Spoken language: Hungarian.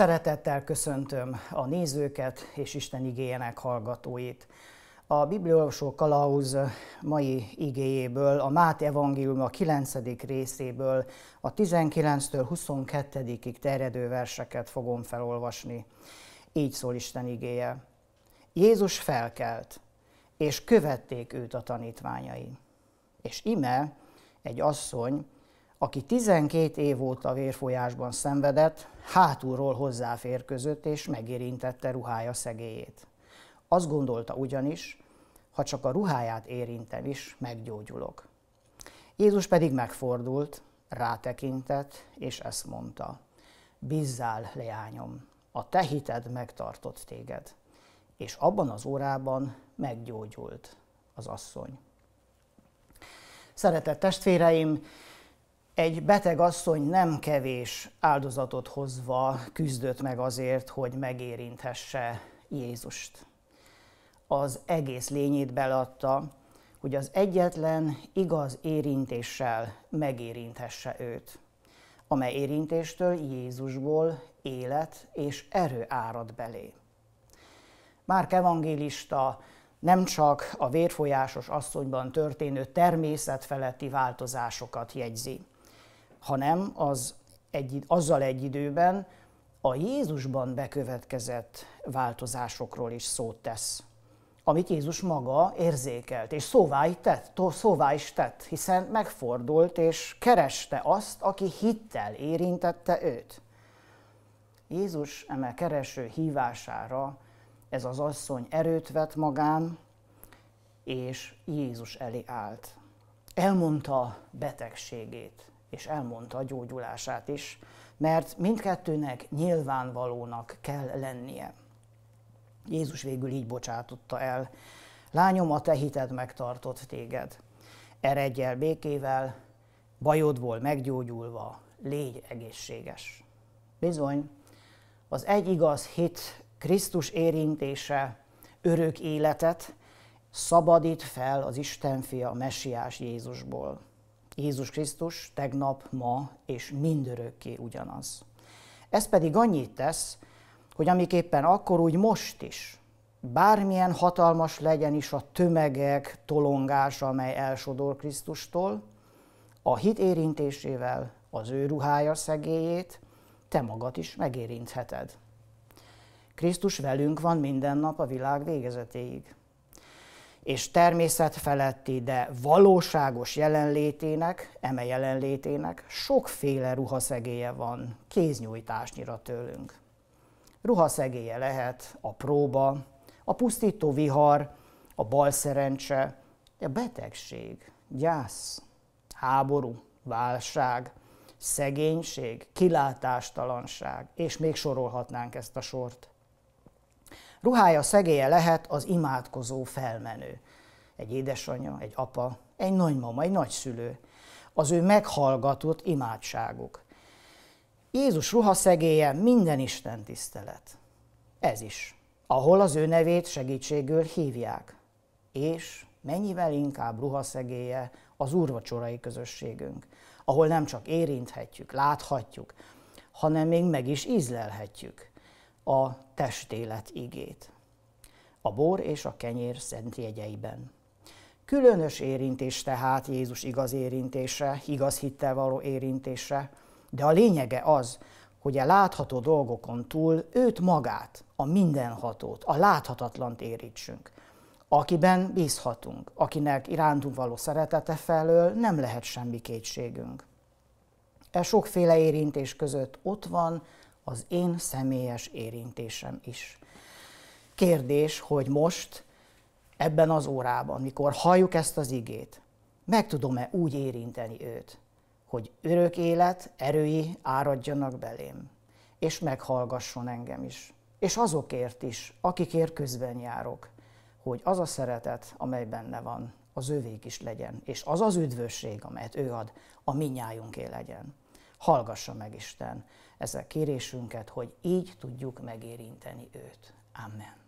Szeretettel köszöntöm a nézőket és Isten igéjének hallgatóit. A Bibliolvasó Kalauz mai igéjéből, a Máté Evangélium a 9. részéből a 19-től 22-ig terjedő verseket fogom felolvasni. Így szól Isten igéje. Jézus felkelt, és követték őt a tanítványai. És ime egy asszony, aki 12 év óta vérfolyásban szenvedett, hátulról hozzáférközött és megérintette ruhája szegélyét. Azt gondolta ugyanis, ha csak a ruháját érintem is, meggyógyulok. Jézus pedig megfordult, rátekintett, és ezt mondta. "Bizzál leányom, a te hited megtartott téged. És abban az órában meggyógyult az asszony. Szeretett testvéreim, egy beteg asszony nem kevés áldozatot hozva küzdött meg azért, hogy megérinthesse Jézust. Az egész lényét beladta, hogy az egyetlen igaz érintéssel megérinthesse őt, amely érintéstől Jézusból élet és erő árad belé. Márk evangélista nem csak a vérfolyásos asszonyban történő természetfeletti változásokat jegyzi, hanem az egy, azzal egy időben a Jézusban bekövetkezett változásokról is szót tesz, amit Jézus maga érzékelt, és szóvá is tett, szóvá is tett hiszen megfordult és kereste azt, aki hittel érintette őt. Jézus eme kereső hívására ez az asszony erőt vett magán, és Jézus elé állt. Elmondta betegségét, és elmondta a gyógyulását is, mert mindkettőnek nyilvánvalónak kell lennie. Jézus végül így bocsátotta el, lányom, a te hited megtartott téged. Eredj el békével, bajodból meggyógyulva, légy egészséges. Bizony, az egy igaz hit Krisztus érintése örök életet szabadít fel az Isten fia, a messiás Jézusból. Jézus Krisztus tegnap, ma és mindörökké ugyanaz. Ez pedig annyit tesz, hogy amiképpen akkor úgy most is, bármilyen hatalmas legyen is a tömegek tolongása, amely elsodor Krisztustól, a hit érintésével az ő ruhája szegélyét te magad is megérintheted. Krisztus velünk van minden nap a világ végezetéig és természetfeletti, de valóságos jelenlétének, eme jelenlétének sokféle ruhaszegélye van kéznyújtásnyira tőlünk. Ruhaszegélye lehet a próba, a pusztító vihar, a balszerencse, a betegség, gyász, háború, válság, szegénység, kilátástalanság, és még sorolhatnánk ezt a sort. Ruhája szegélye lehet az imádkozó felmenő. Egy édesanyja, egy apa, egy nagymama, egy nagyszülő. Az ő meghallgatott imádságuk. Jézus ruha szegélye minden Isten tisztelet. Ez is, ahol az ő nevét segítségül hívják. És mennyivel inkább ruha szegélye az úrvacsorai közösségünk, ahol nem csak érinthetjük, láthatjuk, hanem még meg is ízlelhetjük a testélet igét. A bor és a kenyér szent jegyeiben. Különös érintés tehát Jézus igaz érintése, igaz hittel való érintése, de a lényege az, hogy a látható dolgokon túl őt magát, a mindenhatót, a láthatatlant érítsünk, akiben bízhatunk, akinek irántunk való szeretete felől nem lehet semmi kétségünk. E sokféle érintés között ott van az én személyes érintésem is. Kérdés, hogy most, ebben az órában, mikor halljuk ezt az igét, meg tudom-e úgy érinteni őt, hogy örök élet erői áradjanak belém, és meghallgasson engem is, és azokért is, akikért közben járok, hogy az a szeretet, amely benne van, az ővék is legyen, és az az üdvösség, amelyet ő ad, a minnyájunké legyen hallgassa meg Isten ezzel kérésünket, hogy így tudjuk megérinteni őt. Amen.